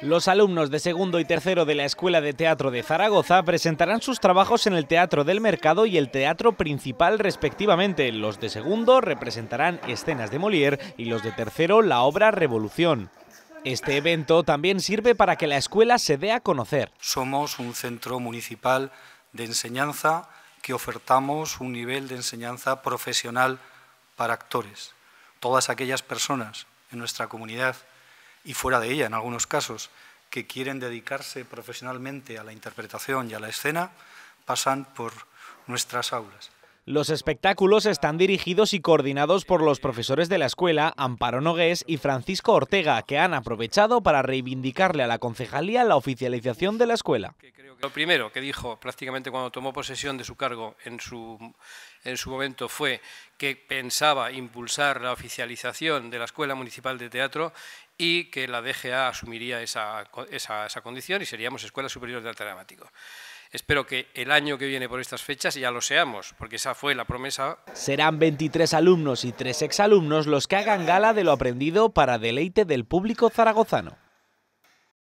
Los alumnos de segundo y tercero de la Escuela de Teatro de Zaragoza presentarán sus trabajos en el Teatro del Mercado y el Teatro Principal respectivamente. Los de segundo representarán escenas de Molière y los de tercero la obra Revolución. Este evento también sirve para que la escuela se dé a conocer. Somos un centro municipal de enseñanza que ofertamos un nivel de enseñanza profesional para actores. Todas aquellas personas en nuestra comunidad y fuera de ella en algunos casos, que quieren dedicarse profesionalmente a la interpretación y a la escena, pasan por nuestras aulas. Los espectáculos están dirigidos y coordinados por los profesores de la escuela, Amparo Nogués y Francisco Ortega, que han aprovechado para reivindicarle a la concejalía la oficialización de la escuela. Lo primero que dijo prácticamente cuando tomó posesión de su cargo en su, momento fue que pensaba impulsar la oficialización de la Escuela Municipal de Teatro y que la DGA asumiría esa, condición y seríamos Escuela Superior de Arte Dramático. Espero que el año que viene por estas fechas ya lo seamos, porque esa fue la promesa. Serán 23 alumnos y 3 exalumnos los que hagan gala de lo aprendido para deleite del público zaragozano.